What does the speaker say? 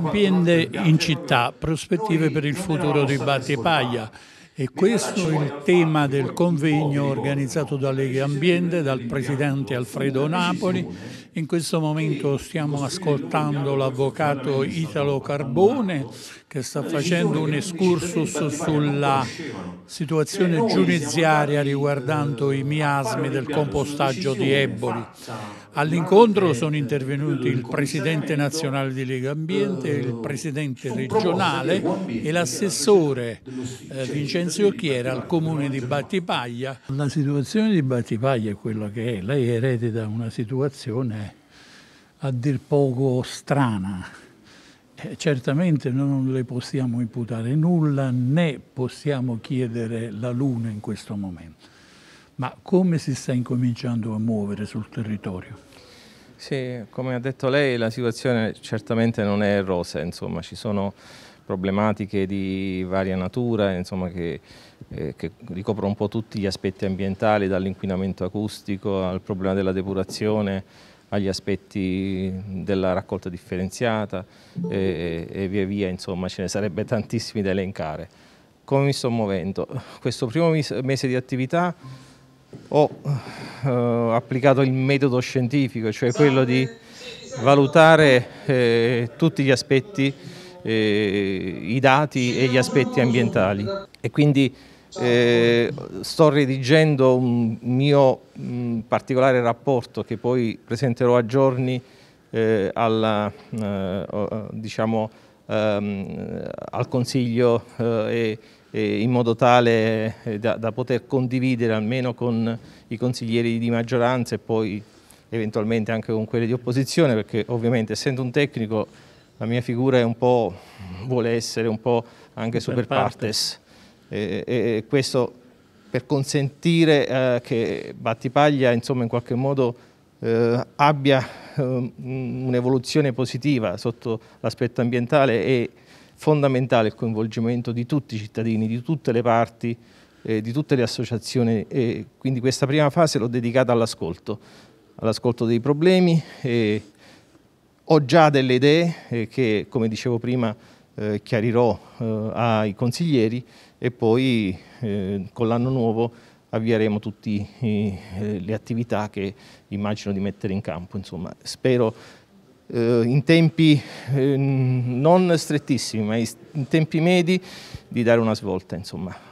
vende in città prospettive per il futuro di Battipaglia e questo è il tema del convegno organizzato da Lega Ambiente, dal presidente Alfredo Napoli. In questo momento stiamo ascoltando l'avvocato Italo Carbone che sta facendo un excursus sulla situazione giudiziaria riguardando i miasmi del compostaggio di Eboli. All'incontro sono intervenuti il presidente nazionale di Lega Ambiente, il presidente regionale e l'assessore eh, Vincenzo Terenzio Chiera al comune di Battipaglia. La situazione di Battipaglia è quella che è, lei eredita una situazione a dir poco strana. Eh, certamente non le possiamo imputare nulla né possiamo chiedere la luna in questo momento, ma come si sta incominciando a muovere sul territorio? Sì, come ha detto lei la situazione certamente non è rosa, insomma ci sono problematiche di varia natura, insomma, che, eh, che, ricoprono un po' tutti gli aspetti ambientali, dall'inquinamento acustico al problema della depurazione, agli aspetti della raccolta differenziata e, e via via, insomma, ce ne sarebbe tantissimi da elencare. Come mi sto muovendo? Questo primo mese di attività ho eh, applicato il metodo scientifico, cioè quello di valutare eh, tutti gli aspetti eh, i dati e gli aspetti ambientali e quindi eh, sto redigendo un mio mh, mm, particolare rapporto che poi presenterò a giorni eh, alla, eh, diciamo, ehm, al Consiglio eh, e, e in modo tale eh, da, da poter condividere almeno con i consiglieri di maggioranza e poi eventualmente anche con quelli di opposizione perché ovviamente essendo un tecnico la mia figura è un po', vuole essere un po' anche super partes, e, e questo per consentire eh, che Battipaglia insomma, in qualche modo eh, abbia eh, un'evoluzione positiva sotto l'aspetto ambientale è fondamentale il coinvolgimento di tutti i cittadini, di tutte le parti, eh, di tutte le associazioni e quindi questa prima fase l'ho dedicata all'ascolto, all'ascolto dei problemi e ho già delle idee eh, che, come dicevo prima, eh, chiarirò eh, ai consiglieri e poi eh, con l'anno nuovo avvieremo tutte eh, le attività che immagino di mettere in campo. Insomma, spero eh, in tempi non strettissimi, ma in tempi medi di dare una svolta. Insomma.